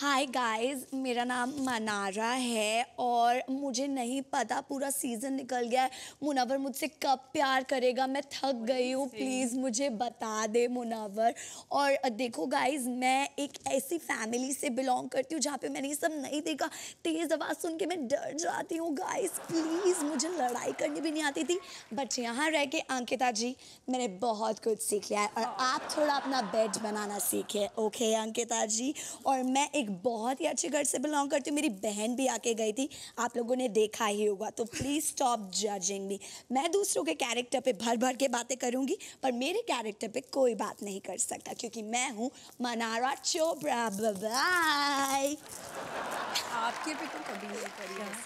hi guys मेरा नाम मनारा है और मुझे नहीं पता पूरा सीज़न निकल गया है मुनावर मुझसे कब प्यार करेगा मैं थक गई हूँ प्लीज़ मुझे बता दे मुनावर और देखो गाइस मैं एक ऐसी फैमिली से बिलोंग करती हूँ जहाँ पे मैंने ये सब नहीं देखा तेज़ आवाज़ सुन के मैं डर जाती हूँ गाइस प्लीज़ मुझे लड़ाई करनी भी नहीं आती थी बट यहाँ रह के अंकिता जी मैंने बहुत कुछ सीख लिया है और आप थोड़ा अपना बेड बनाना सीखे ओके अंकिता जी और मैं एक एक बहुत ही अच्छे घर से बिलोंग करती हूँ मेरी बहन भी आके गई थी आप लोगों ने देखा ही होगा तो प्लीज़ स्टॉप जजिंग मी मैं दूसरों के कैरेक्टर पे भर भर के बातें करूँगी पर मेरे कैरेक्टर पे कोई बात नहीं कर सकता क्योंकि मैं हूँ मनारा चोप्रा बाय आपके पे तो कभी नहीं करी